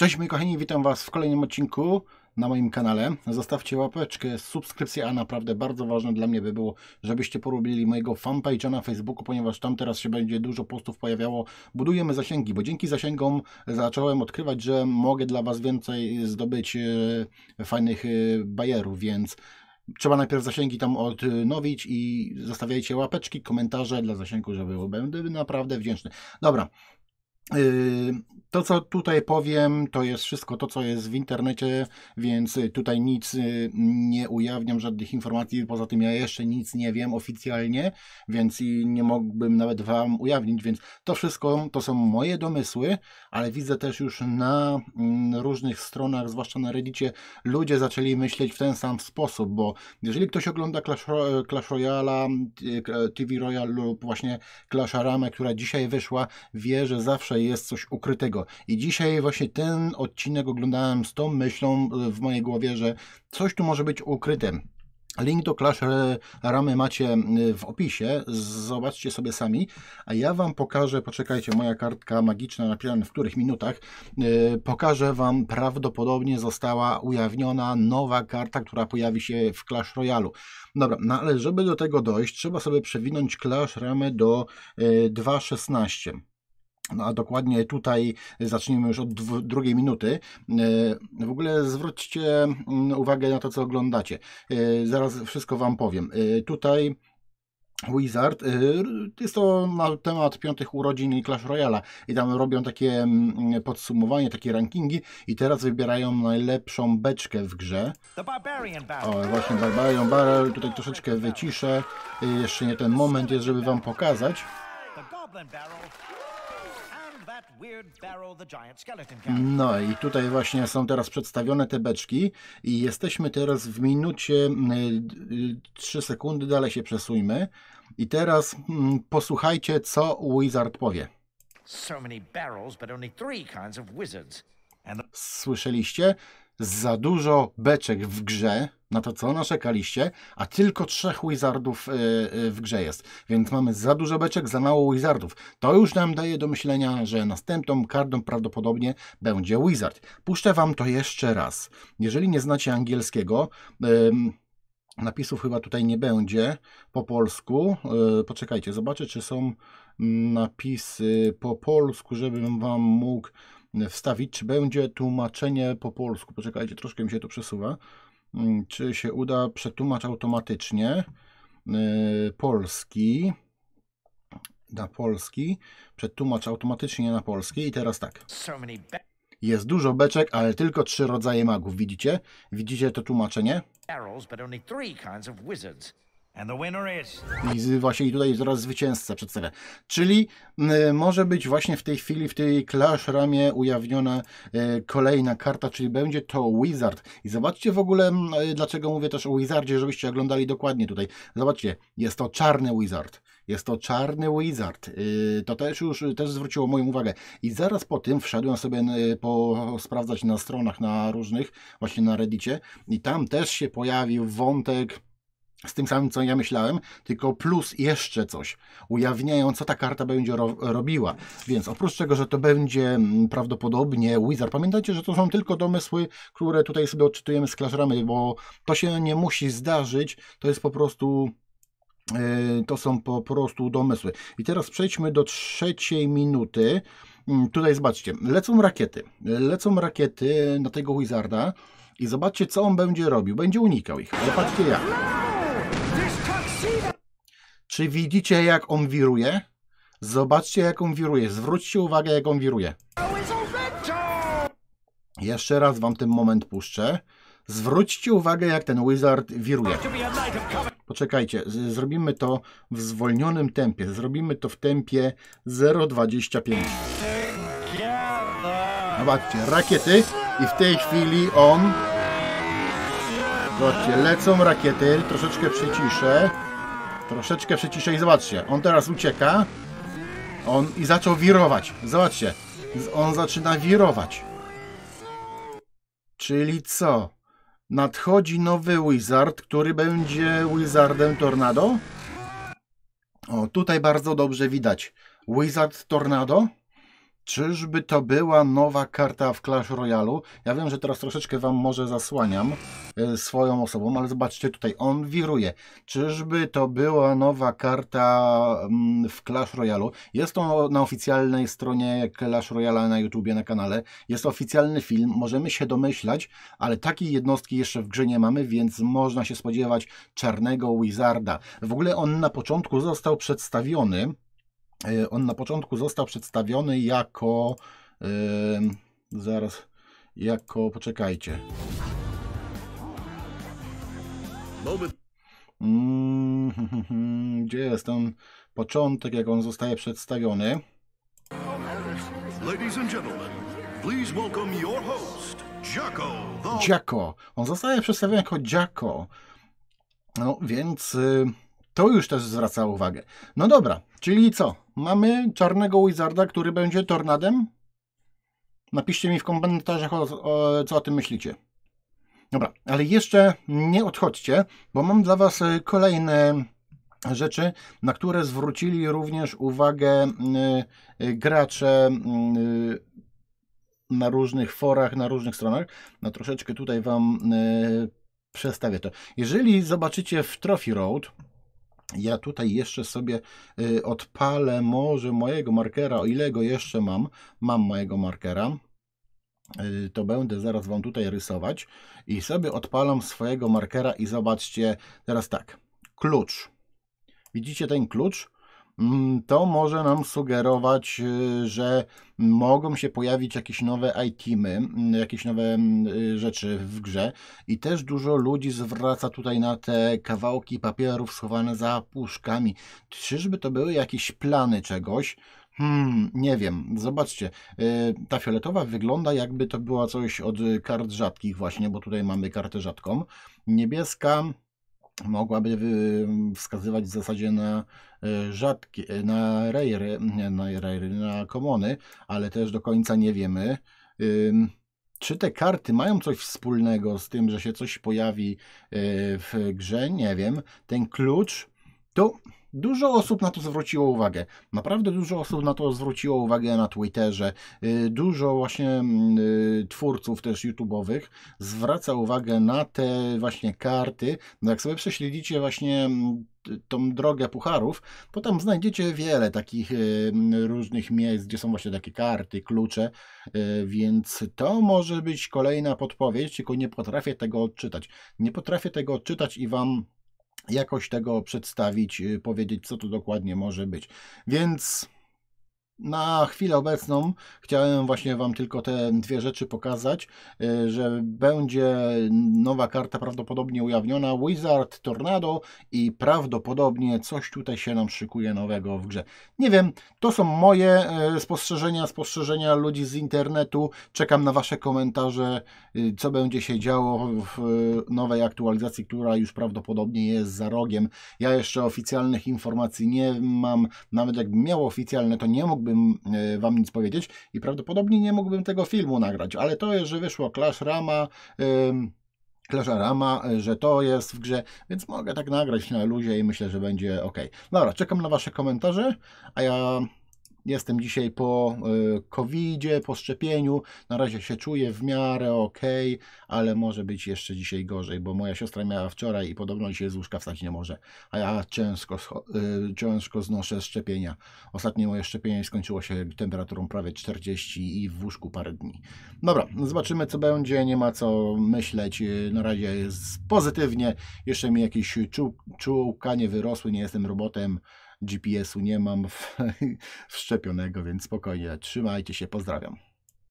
Cześć moi kochani, witam Was w kolejnym odcinku na moim kanale. Zostawcie łapeczkę, subskrypcję, a naprawdę bardzo ważne dla mnie by było, żebyście porobili mojego fanpage'a na Facebooku, ponieważ tam teraz się będzie dużo postów pojawiało. Budujemy zasięgi, bo dzięki zasięgom zacząłem odkrywać, że mogę dla Was więcej zdobyć e, fajnych e, bajerów, więc trzeba najpierw zasięgi tam odnowić i zostawiajcie łapeczki, komentarze dla zasięgu, żeby będę naprawdę wdzięczny. Dobra, Yy, to, co tutaj powiem, to jest wszystko to, co jest w internecie, więc y, tutaj nic y, nie ujawniam, żadnych informacji. Poza tym ja jeszcze nic nie wiem oficjalnie, więc i nie mógłbym nawet Wam ujawnić, więc to wszystko to są moje domysły, ale widzę też już na mm, różnych stronach, zwłaszcza na Reddicie, ludzie zaczęli myśleć w ten sam sposób, bo jeżeli ktoś ogląda Clash, Clash Royale, y, TV Royale lub właśnie Clash Aramę, która dzisiaj wyszła, wie, że zawsze jest coś ukrytego. I dzisiaj właśnie ten odcinek oglądałem z tą myślą e, w mojej głowie, że coś tu może być ukryte. Link do Clash Ramy macie w opisie, zobaczcie sobie sami, a ja Wam pokażę, poczekajcie, moja kartka magiczna napisana w których minutach, e, pokażę Wam, prawdopodobnie została ujawniona nowa karta, która pojawi się w Clash Royale. Dobra, no ale żeby do tego dojść, trzeba sobie przewinąć Clash Ramę do 2.16. E, no a dokładnie tutaj zaczniemy już od drugiej minuty. E, w ogóle zwróćcie mm, uwagę na to, co oglądacie. E, zaraz wszystko Wam powiem. E, tutaj Wizard. Jest to na temat piątych urodzin Clash Royale i tam robią takie mm, podsumowanie, takie rankingi i teraz wybierają najlepszą beczkę w grze. O, właśnie Barbarian Barrel, tutaj troszeczkę wyciszę. Jeszcze nie ten moment jest, żeby wam pokazać. No i tutaj właśnie są teraz przedstawione te beczki i jesteśmy teraz w minucie 3 mm, y, y, sekundy, dalej się przesuńmy. I teraz mm, posłuchajcie, co Wizard powie. Słyszeliście? Za dużo beczek w grze, na no to, co narzekaliście, a tylko trzech wizardów y, y, w grze jest. Więc mamy za dużo beczek, za mało wizardów. To już nam daje do myślenia, że następną kartą prawdopodobnie będzie wizard. Puszczę wam to jeszcze raz. Jeżeli nie znacie angielskiego, napisów chyba tutaj nie będzie po polsku. Y, poczekajcie, zobaczę, czy są mm, napisy po polsku, żebym wam mógł wstawić, czy będzie tłumaczenie po polsku. Poczekajcie, troszkę mi się to przesuwa. Mm, czy się uda przetłumacz automatycznie y, polski na polski, przetłumacz automatycznie na polski i teraz tak. Jest dużo beczek, ale tylko trzy rodzaje magów, widzicie? Widzicie to tłumaczenie? I właśnie i tutaj zaraz zwycięzcę przedstawia. Czyli y, może być właśnie w tej chwili, w tej Clash Ramie ujawniona y, kolejna karta, czyli będzie to Wizard. I zobaczcie w ogóle, y, dlaczego mówię też o Wizardzie, żebyście oglądali dokładnie tutaj. Zobaczcie, jest to czarny Wizard. Jest to czarny Wizard. E, to też już też zwróciło moją uwagę. I zaraz po tym wszedłem sobie po, sprawdzać na stronach, na różnych, właśnie na Reddicie. I tam też się pojawił wątek z tym samym, co ja myślałem, tylko plus jeszcze coś, ujawniają, co ta karta będzie ro robiła. Więc oprócz tego, że to będzie mm, prawdopodobnie Wizard, pamiętajcie, że to są tylko domysły, które tutaj sobie odczytujemy z Clash bo to się nie musi zdarzyć, to jest po prostu... E, to są po prostu domysły. I teraz przejdźmy do trzeciej minuty. Mm, tutaj zobaczcie, lecą rakiety. Lecą rakiety na tego Wizarda i zobaczcie, co on będzie robił. Będzie unikał ich. Zobaczcie jak. Czy widzicie, jak on wiruje? Zobaczcie, jak on wiruje. Zwróćcie uwagę, jak on wiruje. Jeszcze raz wam ten moment puszczę. Zwróćcie uwagę, jak ten wizard wiruje. Poczekajcie, zrobimy to w zwolnionym tempie. Zrobimy to w tempie 0,25. Zobaczcie, no rakiety i w tej chwili on... Zobaczcie, lecą rakiety, troszeczkę przyciszę. Troszeczkę przyciszej, zobaczcie. On teraz ucieka. On i zaczął wirować. Zobaczcie. On zaczyna wirować. Czyli co? Nadchodzi nowy Wizard, który będzie Wizardem Tornado? O, tutaj bardzo dobrze widać. Wizard Tornado? Czyżby to była nowa karta w Clash Royale? Ja wiem, że teraz troszeczkę Wam może zasłaniam e, swoją osobą, ale zobaczcie tutaj, on wiruje. Czyżby to była nowa karta mm, w Clash Royale? Jest to na oficjalnej stronie Clash Royale na YouTubie, na kanale. Jest oficjalny film, możemy się domyślać, ale takiej jednostki jeszcze w grze nie mamy, więc można się spodziewać czarnego Wizarda. W ogóle on na początku został przedstawiony E, on na początku został przedstawiony jako e, zaraz jako poczekajcie gdzie jest ten początek jak on zostaje przedstawiony Ladies and gentlemen, please welcome your host, Jacko. The... Jacko. On zostaje przedstawiony jako Jacko. No więc y, to już też zwraca uwagę. No dobra, Czyli co? Mamy czarnego wizarda, który będzie tornadem? Napiszcie mi w komentarzach, o, o, co o tym myślicie. Dobra, ale jeszcze nie odchodźcie, bo mam dla Was e, kolejne rzeczy, na które zwrócili również uwagę e, e, gracze na różnych forach, na różnych stronach. No troszeczkę tutaj Wam przestawię to. Jeżeli zobaczycie w Trophy Road, ja tutaj jeszcze sobie y, odpalę może mojego markera, o ile go jeszcze mam. Mam mojego markera. Y, to będę zaraz Wam tutaj rysować. I sobie odpalam swojego markera i zobaczcie teraz tak. Klucz. Widzicie ten klucz? Mm, to może nam sugerować, y, że mogą się pojawić jakieś nowe itemy, mm, jakieś nowe mm, y, rzeczy w grze i też dużo ludzi zwraca tutaj na te kawałki papierów schowane za puszkami. Czyżby to były jakieś plany czegoś? Hmm, nie wiem. Zobaczcie, y, ta fioletowa wygląda jakby to była coś od kart rzadkich właśnie, bo tutaj mamy kartę rzadką. Niebieska mogłaby y, wskazywać w zasadzie na y, rzadkie, y, na nie, na, rejery, na komony, ale też do końca nie wiemy. Czy te karty mają coś wspólnego z tym, że się coś pojawi w grze? Nie wiem. Ten klucz, tu Dużo osób na to zwróciło uwagę. Naprawdę dużo osób na to zwróciło uwagę na Twitterze. Y, dużo właśnie mm, y, twórców też YouTube'owych zwraca uwagę na te właśnie karty. No jak sobie prześledzicie właśnie mm, tą drogę pucharów, to tam znajdziecie wiele takich y, mm, różnych miejsc, gdzie są właśnie takie karty, klucze, więc to może być kolejna podpowiedź, tylko nie potrafię tego odczytać. Nie potrafię tego odczytać i wam jakoś tego przedstawić, y, powiedzieć, co to dokładnie może być. Więc na chwilę obecną chciałem właśnie Wam tylko te dwie rzeczy pokazać, y, że będzie nowa karta prawdopodobnie ujawniona, Wizard Tornado i prawdopodobnie coś tutaj się nam szykuje nowego w grze. Nie wiem, to są moje y, spostrzeżenia, spostrzeżenia ludzi z internetu. Czekam na Wasze komentarze, y, co będzie się działo w nowej aktualizacji, która już prawdopodobnie jest za rogiem. Ja jeszcze oficjalnych informacji nie mam, nawet jakbym miał oficjalne, to nie mógłbym mógłbym e, wam nic powiedzieć i prawdopodobnie nie mógłbym tego filmu nagrać, ale to jest, że wyszło Clash Rama. Clash Rama, e, że to jest w grze, więc mogę tak nagrać na luzie i myślę, że będzie ok. Dobra, czekam na Wasze komentarze, a ja Jestem dzisiaj po y, covid po szczepieniu. Na razie się czuję w miarę ok, ale może być jeszcze dzisiaj gorzej, bo moja siostra miała wczoraj i podobno dzisiaj z łóżka wstać nie może. A ja ciężko, y, ciężko znoszę szczepienia. Ostatnie moje szczepienie skończyło się temperaturą prawie 40 i w łóżku parę dni. Dobra, zobaczymy co będzie. Nie ma co myśleć. Na razie jest pozytywnie. Jeszcze mi jakieś czułkanie czułka nie wyrosły. Nie jestem robotem. GPS-u nie mam wszczepionego, więc spokojnie, trzymajcie się, pozdrawiam.